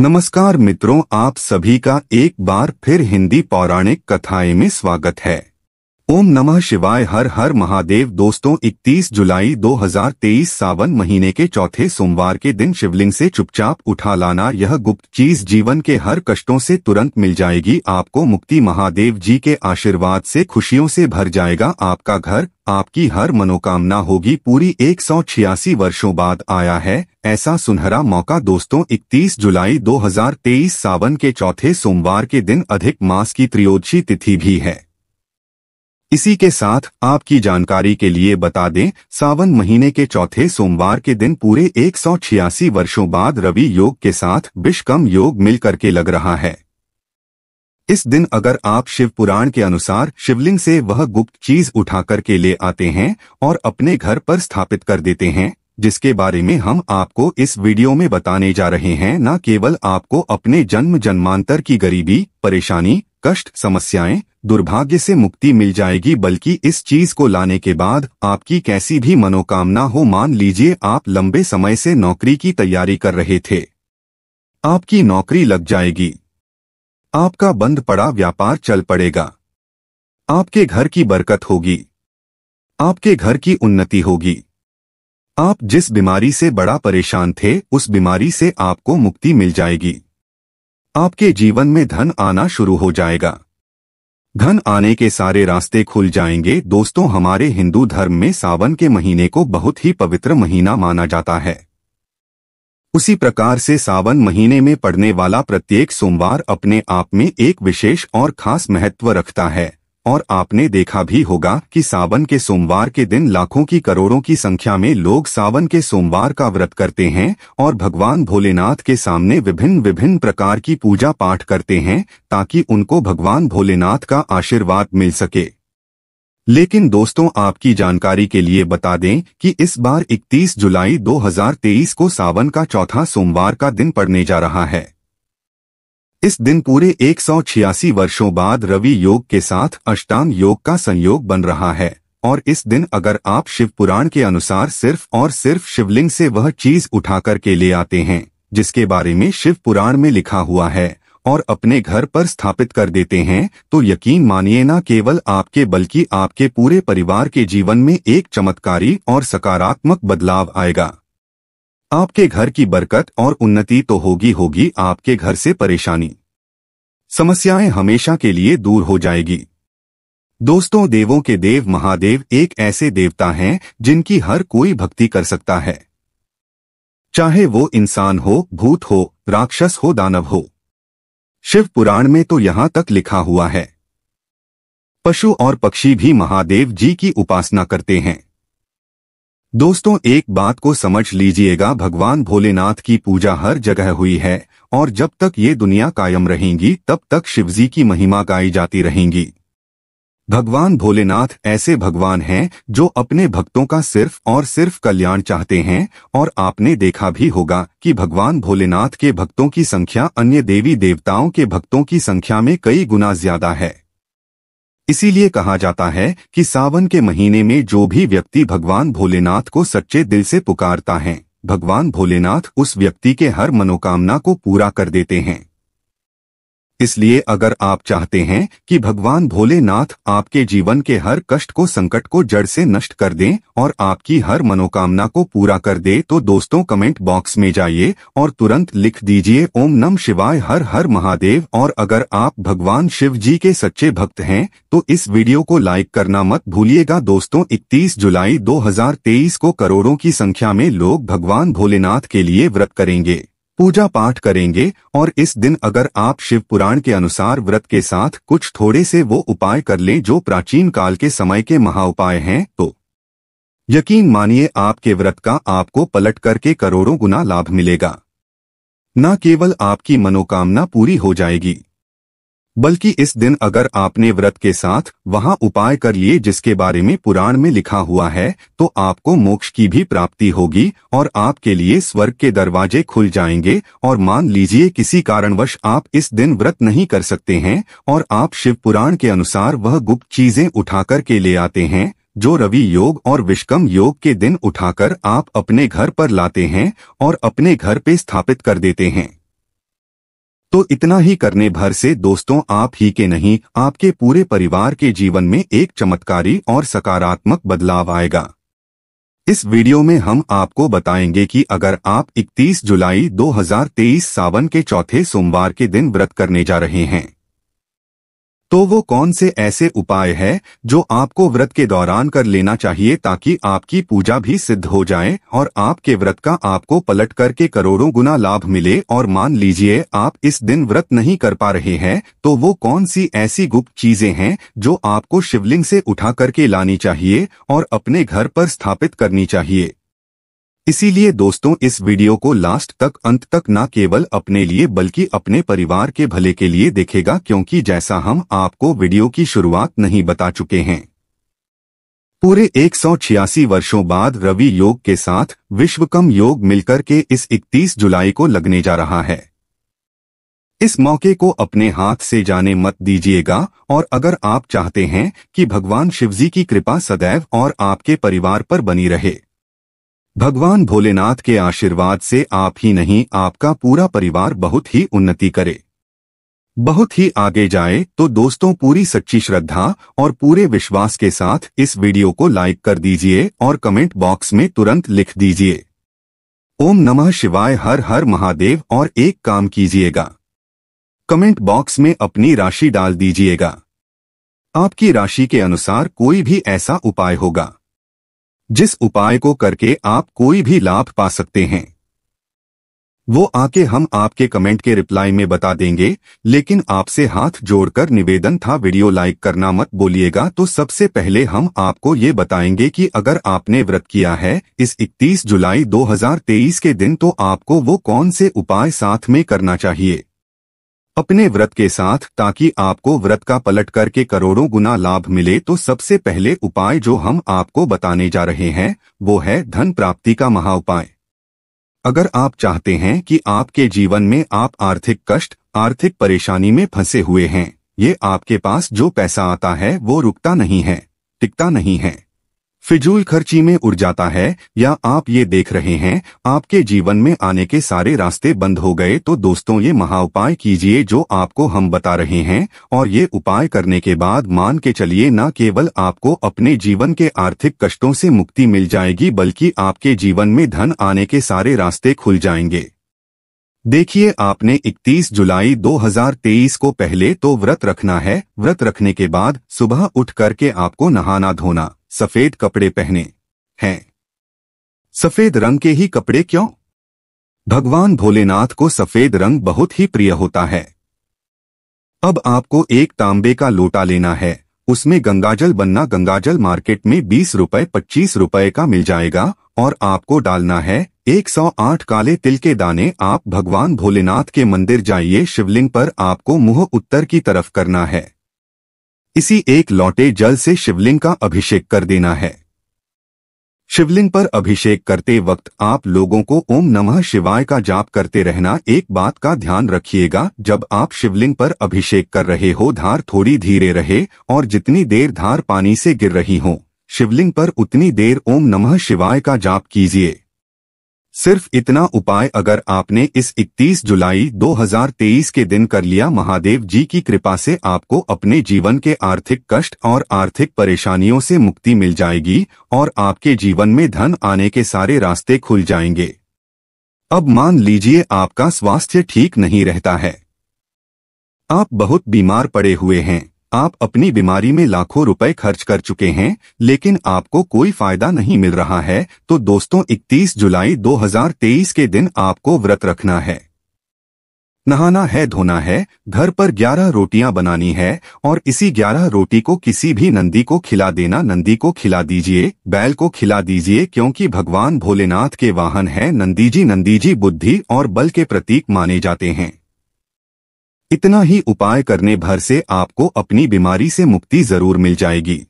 नमस्कार मित्रों आप सभी का एक बार फिर हिंदी पौराणिक कथाएं में स्वागत है ओम नमः शिवाय हर हर महादेव दोस्तों 31 जुलाई 2023 सावन महीने के चौथे सोमवार के दिन शिवलिंग से चुपचाप उठा लाना यह गुप्त चीज जीवन के हर कष्टों से तुरंत मिल जाएगी आपको मुक्ति महादेव जी के आशीर्वाद से खुशियों से भर जाएगा आपका घर आपकी हर मनोकामना होगी पूरी एक वर्षों बाद आया है ऐसा सुनहरा मौका दोस्तों 31 जुलाई 2023 सावन के चौथे सोमवार के दिन अधिक मास की त्रियोदशी तिथि भी है इसी के साथ आपकी जानकारी के लिए बता दें सावन महीने के चौथे सोमवार के दिन पूरे एक वर्षों बाद रवि योग के साथ विषकम योग मिलकर के लग रहा है इस दिन अगर आप शिव पुराण के अनुसार शिवलिंग से वह गुप्त चीज उठा के ले आते हैं और अपने घर पर स्थापित कर देते हैं जिसके बारे में हम आपको इस वीडियो में बताने जा रहे हैं न केवल आपको अपने जन्म जन्मांतर की गरीबी परेशानी कष्ट समस्याएं दुर्भाग्य से मुक्ति मिल जाएगी बल्कि इस चीज को लाने के बाद आपकी कैसी भी मनोकामना हो मान लीजिए आप लंबे समय से नौकरी की तैयारी कर रहे थे आपकी नौकरी लग जाएगी आपका बंद पड़ा व्यापार चल पड़ेगा आपके घर की बरकत होगी आपके घर की उन्नति होगी आप जिस बीमारी से बड़ा परेशान थे उस बीमारी से आपको मुक्ति मिल जाएगी आपके जीवन में धन आना शुरू हो जाएगा धन आने के सारे रास्ते खुल जाएंगे दोस्तों हमारे हिंदू धर्म में सावन के महीने को बहुत ही पवित्र महीना माना जाता है उसी प्रकार से सावन महीने में पड़ने वाला प्रत्येक सोमवार अपने आप में एक विशेष और खास महत्व रखता है और आपने देखा भी होगा कि सावन के सोमवार के दिन लाखों की करोड़ों की संख्या में लोग सावन के सोमवार का व्रत करते हैं और भगवान भोलेनाथ के सामने विभिन्न विभिन्न प्रकार की पूजा पाठ करते हैं ताकि उनको भगवान भोलेनाथ का आशीर्वाद मिल सके लेकिन दोस्तों आपकी जानकारी के लिए बता दें कि इस बार 31 जुलाई 2023 को सावन का चौथा सोमवार का दिन पड़ने जा रहा है इस दिन पूरे एक वर्षों बाद रवि योग के साथ अष्टांग योग का संयोग बन रहा है और इस दिन अगर आप शिव पुराण के अनुसार सिर्फ और सिर्फ शिवलिंग से वह चीज उठाकर के ले आते हैं जिसके बारे में शिव पुराण में लिखा हुआ है और अपने घर पर स्थापित कर देते हैं तो यकीन मानिए न केवल आपके बल्कि आपके पूरे परिवार के जीवन में एक चमत्कारी और सकारात्मक बदलाव आएगा आपके घर की बरकत और उन्नति तो होगी होगी आपके घर से परेशानी समस्याएं हमेशा के लिए दूर हो जाएगी दोस्तों देवों के देव महादेव एक ऐसे देवता हैं जिनकी हर कोई भक्ति कर सकता है चाहे वो इंसान हो भूत हो राक्षस हो दानव हो शिव पुराण में तो यहां तक लिखा हुआ है पशु और पक्षी भी महादेव जी की उपासना करते हैं दोस्तों एक बात को समझ लीजिएगा भगवान भोलेनाथ की पूजा हर जगह हुई है और जब तक ये दुनिया कायम रहेंगी तब तक शिवजी की महिमा गाई जाती रहेंगी भगवान भोलेनाथ ऐसे भगवान हैं जो अपने भक्तों का सिर्फ और सिर्फ कल्याण चाहते हैं और आपने देखा भी होगा कि भगवान भोलेनाथ के भक्तों की संख्या अन्य देवी देवताओं के भक्तों की संख्या में कई गुना ज्यादा है इसीलिए कहा जाता है कि सावन के महीने में जो भी व्यक्ति भगवान भोलेनाथ को सच्चे दिल से पुकारता है भगवान भोलेनाथ उस व्यक्ति के हर मनोकामना को पूरा कर देते हैं इसलिए अगर आप चाहते हैं कि भगवान भोलेनाथ आपके जीवन के हर कष्ट को संकट को जड़ से नष्ट कर दें और आपकी हर मनोकामना को पूरा कर दे तो दोस्तों कमेंट बॉक्स में जाइए और तुरंत लिख दीजिए ओम नम शिवाय हर हर महादेव और अगर आप भगवान शिव जी के सच्चे भक्त हैं तो इस वीडियो को लाइक करना मत भूलिएगा दोस्तों इकतीस जुलाई दो को करोड़ों की संख्या में लोग भगवान भोलेनाथ के लिए व्रत करेंगे पूजा पाठ करेंगे और इस दिन अगर आप शिव पुराण के अनुसार व्रत के साथ कुछ थोड़े से वो उपाय कर लें जो प्राचीन काल के समय के महाउपाय हैं तो यकीन मानिए आपके व्रत का आपको पलट करके करोड़ों गुना लाभ मिलेगा न केवल आपकी मनोकामना पूरी हो जाएगी बल्कि इस दिन अगर आपने व्रत के साथ वहां उपाय कर लिए जिसके बारे में पुराण में लिखा हुआ है तो आपको मोक्ष की भी प्राप्ति होगी और आपके लिए स्वर्ग के दरवाजे खुल जाएंगे और मान लीजिए किसी कारणवश आप इस दिन व्रत नहीं कर सकते हैं और आप शिव पुराण के अनुसार वह गुप्त चीजें उठाकर के ले आते हैं जो रवि योग और विष्कम योग के दिन उठाकर आप अपने घर पर लाते हैं और अपने घर पे स्थापित कर देते हैं तो इतना ही करने भर से दोस्तों आप ही के नहीं आपके पूरे परिवार के जीवन में एक चमत्कारी और सकारात्मक बदलाव आएगा इस वीडियो में हम आपको बताएंगे कि अगर आप 31 जुलाई 2023 सावन के चौथे सोमवार के दिन व्रत करने जा रहे हैं तो वो कौन से ऐसे उपाय हैं जो आपको व्रत के दौरान कर लेना चाहिए ताकि आपकी पूजा भी सिद्ध हो जाए और आपके व्रत का आपको पलट करके करोड़ों गुना लाभ मिले और मान लीजिए आप इस दिन व्रत नहीं कर पा रहे हैं तो वो कौन सी ऐसी गुप्त चीजें हैं जो आपको शिवलिंग से उठा करके लानी चाहिए और अपने घर पर स्थापित करनी चाहिए इसीलिए दोस्तों इस वीडियो को लास्ट तक अंत तक ना केवल अपने लिए बल्कि अपने परिवार के भले के लिए देखेगा क्योंकि जैसा हम आपको वीडियो की शुरुआत नहीं बता चुके हैं पूरे एक वर्षों बाद रवि योग के साथ विश्वकम योग मिलकर के इस 31 जुलाई को लगने जा रहा है इस मौके को अपने हाथ से जाने मत दीजिएगा और अगर आप चाहते हैं कि भगवान शिवजी की कृपा सदैव और आपके परिवार पर बनी रहे भगवान भोलेनाथ के आशीर्वाद से आप ही नहीं आपका पूरा परिवार बहुत ही उन्नति करे बहुत ही आगे जाए तो दोस्तों पूरी सच्ची श्रद्धा और पूरे विश्वास के साथ इस वीडियो को लाइक कर दीजिए और कमेंट बॉक्स में तुरंत लिख दीजिए ओम नमः शिवाय हर हर महादेव और एक काम कीजिएगा कमेंट बॉक्स में अपनी राशि डाल दीजिएगा आपकी राशि के अनुसार कोई भी ऐसा उपाय होगा जिस उपाय को करके आप कोई भी लाभ पा सकते हैं वो आके हम आपके कमेंट के रिप्लाई में बता देंगे लेकिन आपसे हाथ जोड़कर निवेदन था वीडियो लाइक करना मत बोलिएगा तो सबसे पहले हम आपको ये बताएंगे कि अगर आपने व्रत किया है इस 31 जुलाई 2023 के दिन तो आपको वो कौन से उपाय साथ में करना चाहिए अपने व्रत के साथ ताकि आपको व्रत का पलट करके करोड़ों गुना लाभ मिले तो सबसे पहले उपाय जो हम आपको बताने जा रहे हैं वो है धन प्राप्ति का महा उपाय अगर आप चाहते हैं कि आपके जीवन में आप आर्थिक कष्ट आर्थिक परेशानी में फंसे हुए हैं ये आपके पास जो पैसा आता है वो रुकता नहीं है टिकता नहीं है फिजूल खर्ची में उड़ जाता है या आप ये देख रहे हैं आपके जीवन में आने के सारे रास्ते बंद हो गए तो दोस्तों ये महा उपाय कीजिए जो आपको हम बता रहे हैं और ये उपाय करने के बाद मान के चलिए न केवल आपको अपने जीवन के आर्थिक कष्टों से मुक्ति मिल जाएगी बल्कि आपके जीवन में धन आने के सारे रास्ते खुल जाएंगे देखिए आपने 31 जुलाई 2023 को पहले तो व्रत रखना है व्रत रखने के बाद सुबह उठ करके आपको नहाना धोना सफेद कपड़े पहने हैं सफेद रंग के ही कपड़े क्यों भगवान भोलेनाथ को सफेद रंग बहुत ही प्रिय होता है अब आपको एक तांबे का लोटा लेना है उसमें गंगाजल बनना गंगाजल मार्केट में बीस रुपए पच्चीस रुपए का मिल जाएगा और आपको डालना है 108 काले तिल के दाने आप भगवान भोलेनाथ के मंदिर जाइए शिवलिंग पर आपको मुंह उत्तर की तरफ करना है इसी एक लौटे जल से शिवलिंग का अभिषेक कर देना है शिवलिंग पर अभिषेक करते वक्त आप लोगों को ओम नमः शिवाय का जाप करते रहना एक बात का ध्यान रखिएगा जब आप शिवलिंग पर अभिषेक कर रहे हो धार थोड़ी धीरे रहे और जितनी देर धार पानी से गिर रही हो शिवलिंग पर उतनी देर ओम नमः शिवाय का जाप कीजिए सिर्फ इतना उपाय अगर आपने इस 31 जुलाई 2023 के दिन कर लिया महादेव जी की कृपा से आपको अपने जीवन के आर्थिक कष्ट और आर्थिक परेशानियों से मुक्ति मिल जाएगी और आपके जीवन में धन आने के सारे रास्ते खुल जाएंगे अब मान लीजिए आपका स्वास्थ्य ठीक नहीं रहता है आप बहुत बीमार पड़े हुए हैं आप अपनी बीमारी में लाखों रुपए खर्च कर चुके हैं लेकिन आपको कोई फायदा नहीं मिल रहा है तो दोस्तों 31 जुलाई 2023 के दिन आपको व्रत रखना है नहाना है धोना है घर पर 11 रोटियां बनानी है और इसी 11 रोटी को किसी भी नंदी को खिला देना नंदी को खिला दीजिए बैल को खिला दीजिए क्योंकि भगवान भोलेनाथ के वाहन है नंदी जी नंदी जी बुद्धि और बल के प्रतीक माने जाते हैं इतना ही उपाय करने भर से आपको अपनी बीमारी से मुक्ति जरूर मिल जाएगी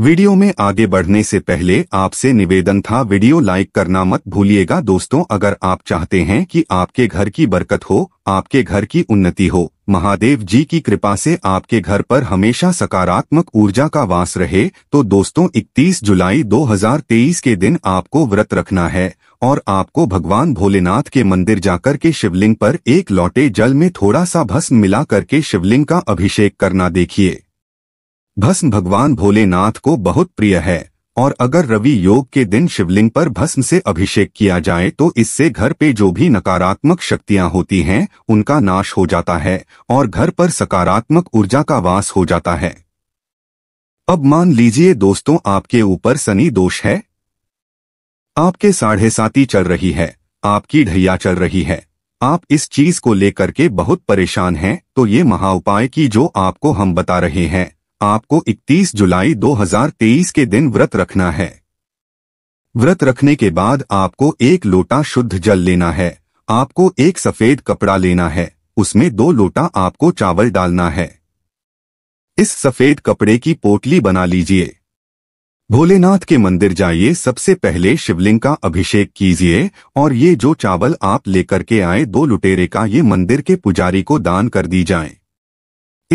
वीडियो में आगे बढ़ने से पहले आपसे निवेदन था वीडियो लाइक करना मत भूलिएगा दोस्तों अगर आप चाहते हैं कि आपके घर की बरकत हो आपके घर की उन्नति हो महादेव जी की कृपा से आपके घर पर हमेशा सकारात्मक ऊर्जा का वास रहे तो दोस्तों 31 जुलाई 2023 के दिन आपको व्रत रखना है और आपको भगवान भोलेनाथ के मंदिर जाकर के शिवलिंग पर एक लौटे जल में थोड़ा सा भस्म मिला करके शिवलिंग का अभिषेक करना देखिए भस्म भगवान भोलेनाथ को बहुत प्रिय है और अगर रवि योग के दिन शिवलिंग पर भस्म से अभिषेक किया जाए तो इससे घर पे जो भी नकारात्मक शक्तियां होती हैं उनका नाश हो जाता है और घर पर सकारात्मक ऊर्जा का वास हो जाता है अब मान लीजिए दोस्तों आपके ऊपर सनी दोष है आपके साढ़े साथी चल रही है आपकी ढैया चल रही है आप इस चीज को लेकर के बहुत परेशान हैं तो ये महा उपाय की जो आपको हम बता रहे हैं आपको 31 जुलाई 2023 के दिन व्रत रखना है व्रत रखने के बाद आपको एक लोटा शुद्ध जल लेना है आपको एक सफेद कपड़ा लेना है उसमें दो लोटा आपको चावल डालना है इस सफेद कपड़े की पोटली बना लीजिए भोलेनाथ के मंदिर जाइए सबसे पहले शिवलिंग का अभिषेक कीजिए और ये जो चावल आप लेकर के आए दो लुटेरे का ये मंदिर के पुजारी को दान कर दी जाए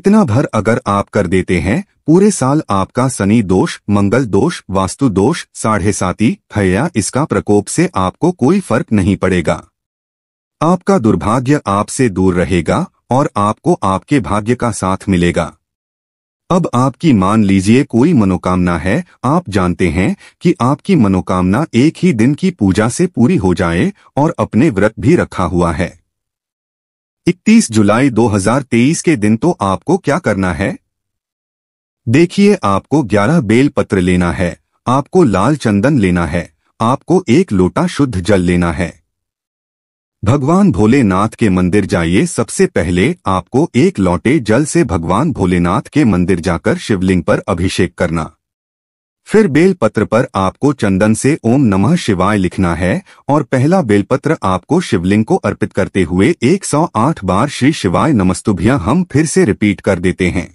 इतना भर अगर आप कर देते हैं पूरे साल आपका सनी दोष मंगल दोष वास्तु दोष साढ़े साथी भैया इसका प्रकोप से आपको कोई फर्क नहीं पड़ेगा आपका दुर्भाग्य आपसे दूर रहेगा और आपको आपके भाग्य का साथ मिलेगा अब आपकी मान लीजिए कोई मनोकामना है आप जानते हैं कि आपकी मनोकामना एक ही दिन की पूजा से पूरी हो जाए और अपने व्रत भी रखा हुआ है 31 जुलाई 2023 के दिन तो आपको क्या करना है देखिए आपको 11 बेल पत्र लेना है आपको लाल चंदन लेना है आपको एक लोटा शुद्ध जल लेना है भगवान भोलेनाथ के मंदिर जाइए सबसे पहले आपको एक लौटे जल से भगवान भोलेनाथ के मंदिर जाकर शिवलिंग पर अभिषेक करना फिर बेलपत्र पर आपको चंदन से ओम नमः शिवाय लिखना है और पहला बेलपत्र आपको शिवलिंग को अर्पित करते हुए 108 बार श्री शिवाय नमस्तुभियां हम फिर से रिपीट कर देते हैं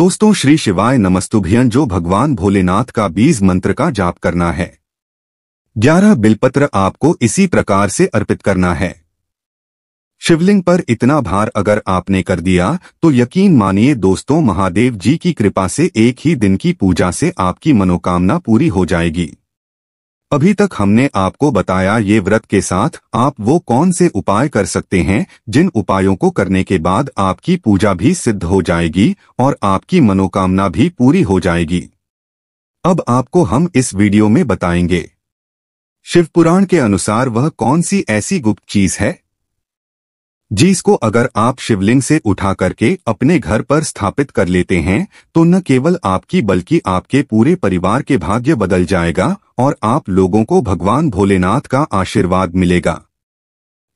दोस्तों श्री शिवाय नमस्तुभियन जो भगवान भोलेनाथ का बीज मंत्र का जाप करना है ग्यारह बिलपत्र आपको इसी प्रकार से अर्पित करना है शिवलिंग पर इतना भार अगर आपने कर दिया तो यकीन मानिए दोस्तों महादेव जी की कृपा से एक ही दिन की पूजा से आपकी मनोकामना पूरी हो जाएगी अभी तक हमने आपको बताया ये व्रत के साथ आप वो कौन से उपाय कर सकते हैं जिन उपायों को करने के बाद आपकी पूजा भी सिद्ध हो जाएगी और आपकी मनोकामना भी पूरी हो जाएगी अब आपको हम इस वीडियो में बताएंगे शिव पुराण के अनुसार वह कौन सी ऐसी गुप्त चीज है जिसको अगर आप शिवलिंग से उठा करके अपने घर पर स्थापित कर लेते हैं तो न केवल आपकी बल्कि आपके पूरे परिवार के भाग्य बदल जाएगा और आप लोगों को भगवान भोलेनाथ का आशीर्वाद मिलेगा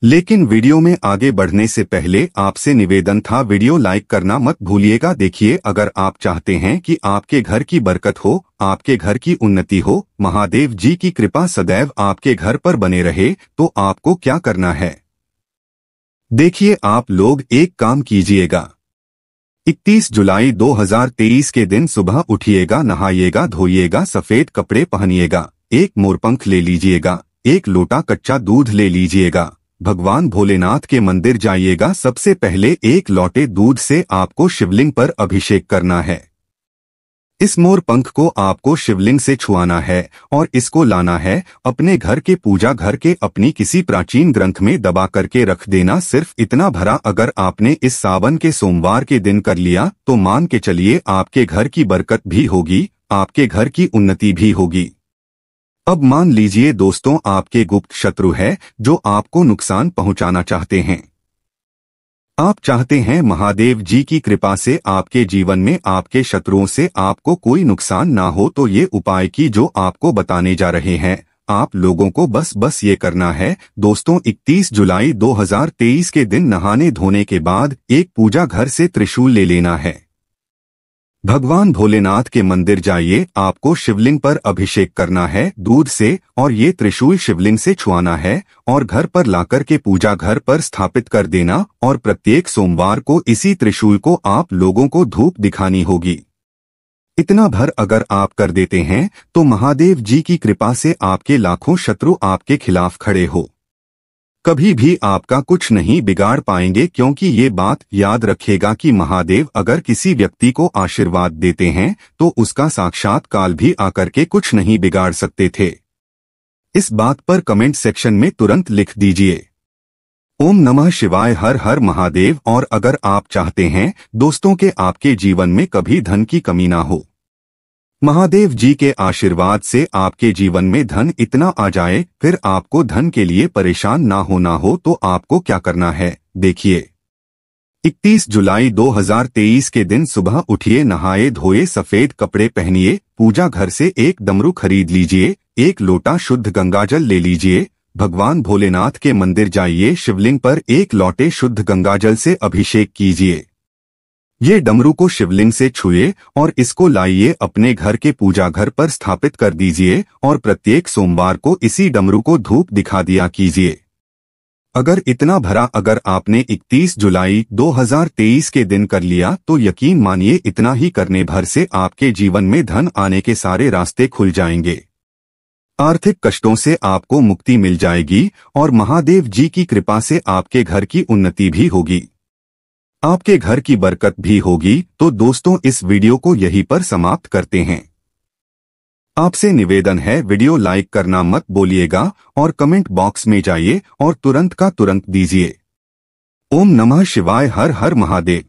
लेकिन वीडियो में आगे बढ़ने से पहले आपसे निवेदन था वीडियो लाइक करना मत भूलिएगा देखिए अगर आप चाहते हैं कि आपके घर की बरकत हो आपके घर की उन्नति हो महादेव जी की कृपा सदैव आपके घर पर बने रहे तो आपको क्या करना है देखिए आप लोग एक काम कीजिएगा 31 जुलाई 2023 के दिन सुबह उठिएगा नहाइएगा धोइएगा सफेद कपड़े पहनिएगा एक मोरपंख ले लीजिएगा एक लोटा कच्चा दूध ले लीजिएगा भगवान भोलेनाथ के मंदिर जाइएगा सबसे पहले एक लौटे दूध से आपको शिवलिंग पर अभिषेक करना है इस मोर पंख को आपको शिवलिंग से छुआना है और इसको लाना है अपने घर के पूजा घर के अपनी किसी प्राचीन ग्रंथ में दबा करके रख देना सिर्फ इतना भरा अगर आपने इस सावन के सोमवार के दिन कर लिया तो मान के चलिए आपके घर की बरकत भी होगी आपके घर की उन्नति भी होगी अब मान लीजिए दोस्तों आपके गुप्त शत्रु है जो आपको नुकसान पहुंचाना चाहते हैं आप चाहते हैं महादेव जी की कृपा से आपके जीवन में आपके शत्रुओं से आपको कोई नुकसान ना हो तो ये उपाय की जो आपको बताने जा रहे हैं आप लोगों को बस बस ये करना है दोस्तों 31 जुलाई 2023 के दिन नहाने धोने के बाद एक पूजा घर से त्रिशूल ले लेना है भगवान भोलेनाथ के मंदिर जाइए आपको शिवलिंग पर अभिषेक करना है दूध से और ये त्रिशूल शिवलिंग से छुआना है और घर पर लाकर के पूजा घर पर स्थापित कर देना और प्रत्येक सोमवार को इसी त्रिशूल को आप लोगों को धूप दिखानी होगी इतना भर अगर आप कर देते हैं तो महादेव जी की कृपा से आपके लाखों शत्रु आपके खिलाफ खड़े हो कभी भी आपका कुछ नहीं बिगाड़ पाएंगे क्योंकि ये बात याद रखेगा कि महादेव अगर किसी व्यक्ति को आशीर्वाद देते हैं तो उसका साक्षात्काल भी आकर के कुछ नहीं बिगाड़ सकते थे इस बात पर कमेंट सेक्शन में तुरंत लिख दीजिए ओम नमः शिवाय हर हर महादेव और अगर आप चाहते हैं दोस्तों के आपके जीवन में कभी धन की कमी ना हो महादेव जी के आशीर्वाद से आपके जीवन में धन इतना आ जाए फिर आपको धन के लिए परेशान ना होना हो तो आपको क्या करना है देखिए 31 जुलाई 2023 के दिन सुबह उठिए नहाए धोए सफेद कपड़े पहनिए पूजा घर से एक दमरू खरीद लीजिए एक लोटा शुद्ध गंगाजल ले लीजिए भगवान भोलेनाथ के मंदिर जाइए शिवलिंग पर एक लौटे शुद्ध गंगाजल से अभिषेक कीजिए ये डमरू को शिवलिंग से छुए और इसको लाइए अपने घर के पूजा घर पर स्थापित कर दीजिए और प्रत्येक सोमवार को इसी डमरू को धूप दिखा दिया कीजिए अगर इतना भरा अगर आपने 31 जुलाई 2023 के दिन कर लिया तो यकीन मानिए इतना ही करने भर से आपके जीवन में धन आने के सारे रास्ते खुल जाएंगे आर्थिक कष्टों से आपको मुक्ति मिल जाएगी और महादेव जी की कृपा से आपके घर की उन्नति भी होगी आपके घर की बरकत भी होगी तो दोस्तों इस वीडियो को यहीं पर समाप्त करते हैं आपसे निवेदन है वीडियो लाइक करना मत बोलिएगा और कमेंट बॉक्स में जाइए और तुरंत का तुरंत दीजिए ओम नमः शिवाय हर हर महादेव